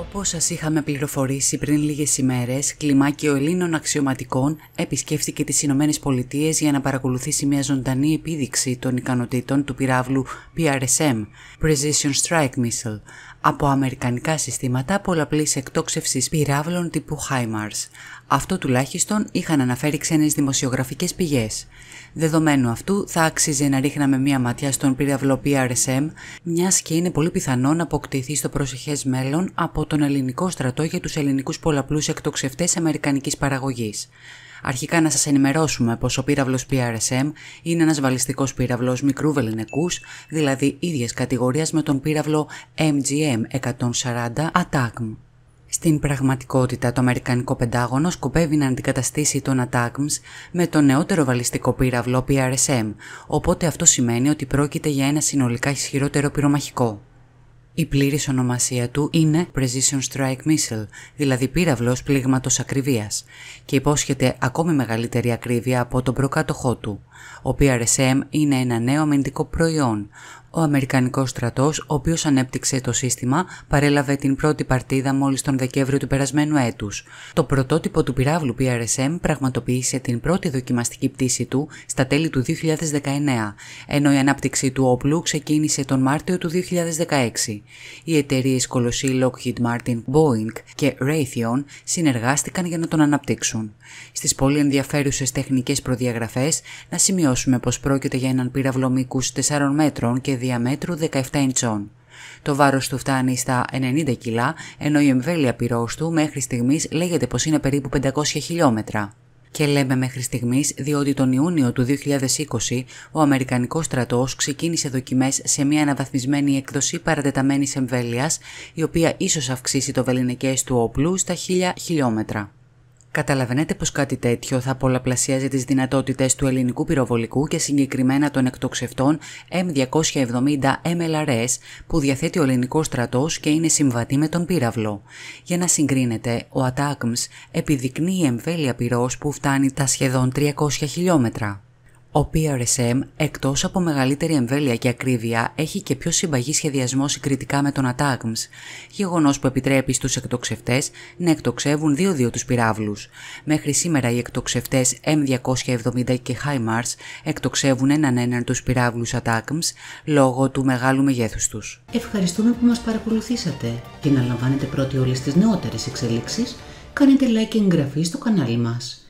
Όπως σας είχαμε πληροφορήσει πριν λίγες ημέρες, κλιμάκιο Ελλήνων αξιωματικών επισκέφθηκε τις Ηνωμένες Πολιτείες για να παρακολουθήσει μια ζωντανή επίδειξη των ικανοτήτων του πυράβλου PRSM, Precision Strike Missile, από αμερικανικά συστήματα πολλαπλής εκτόξευσης πυράβλων τύπου HIMARS. Αυτό τουλάχιστον είχαν αναφέρει ξένες δημοσιογραφικές πηγές. Δεδομένου αυτού, θα άξιζε να ρίχναμε μία ματιά στον πυραυλό PRSM, μιας και είναι πολύ πιθανό να αποκτηθεί στο προσεχές μέλλον από τον ελληνικό στρατό για τους ελληνικούς πολλαπλούς εκτοξευτές αμερικανικής παραγωγής. Αρχικά να σας ενημερώσουμε πως ο πύραυλος PRSM είναι ένας βαλιστικός πύραυλος μικρού βεληνικούς, δηλαδή ίδιας κατηγορίας με τον πύραυλο MGM-140 ATACM. Στην πραγματικότητα, το Αμερικανικό Πεντάγωνο σκοπεύει να αντικαταστήσει τον ATACMS με τον νεότερο βαλιστικό πύραυλο PRSM, οπότε αυτό σημαίνει ότι πρόκειται για ένα συνολικά ισχυρότερο πυρομαχικό. Η πλήρης ονομασία του είναι Precision Strike Missile, δηλαδή πύραυλος πλήγματος ακριβίας και υπόσχεται ακόμη μεγαλύτερη ακρίβεια από τον προκάτοχό του. Ο PRSM είναι ένα νέο αμυντικό προϊόν, ο Αμερικανικός στρατός, ο οποίος ανέπτυξε το σύστημα, παρέλαβε την πρώτη παρτίδα μόλις τον Δεκέμβριο του περασμένου έτους. Το πρωτότυπο του πυράβλου PRSM πραγματοποίησε την πρώτη δοκιμαστική πτήση του στα τέλη του 2019, ενώ η ανάπτυξη του όπλου ξεκίνησε τον Μάρτιο του 2016. Οι εταιρείες Κολοσσή Lockheed Martin, Boeing και Raytheon συνεργάστηκαν για να τον αναπτύξουν. Στις πολύ ενδιαφέρουσες τεχνικές προδιαγραφές, να σημειώσουμε πως πρόκειται για έναν πύραυλο μήκους 4 μέτρων και διαμέτρου 17 ιντσών. Το βάρος του φτάνει στα 90 κιλά, ενώ η εμβέλεια πυρός του μέχρι στιγμής λέγεται πως είναι περίπου 500 χιλιόμετρα. Και λέμε μέχρι στιγμής διότι τον Ιούνιο του 2020 ο Αμερικανικός στρατός ξεκίνησε δοκιμές σε μια αναβαθμισμένη έκδοση παρατεταμένης εμβέλειας, η οποία ίσως αυξήσει το βεληνικές του όπλου στα 1000 χιλιόμετρα. Καταλαβαίνετε πως κάτι τέτοιο θα πολλαπλασιάζει τις δυνατότητες του ελληνικού πυροβολικού και συγκεκριμένα των εκτοξευτών M270 MLRS που διαθέτει ο ελληνικός στρατός και είναι συμβατή με τον πύραυλο. Για να συγκρίνεται, ο ATACMS επιδεικνύει εμβέλεια πυρός που φτάνει τα σχεδόν 300 χιλιόμετρα. Ο PRSM, εκτός από μεγαλύτερη εμβέλεια και ακρίβεια, έχει και πιο συμπαγή σχεδιασμό συγκριτικά με τον ATAGMS, γεγονός που επιτρέπει στους εκτοξευτές να εκτοξεύουν δύο-δύο τους πυράβλους. Μέχρι σήμερα, οι εκτοξευτές M270 και HIMARS εκτοξεύουν έναν έναν τους πυράβλους ATAGMS λόγω του μεγάλου μεγέθους τους. Ευχαριστούμε που μας παρακολουθήσατε και να λαμβάνετε πρώτοι όλες τις νεότερες εξελίξεις. Κάνετε like και εγγραφή στο κανάλι μας.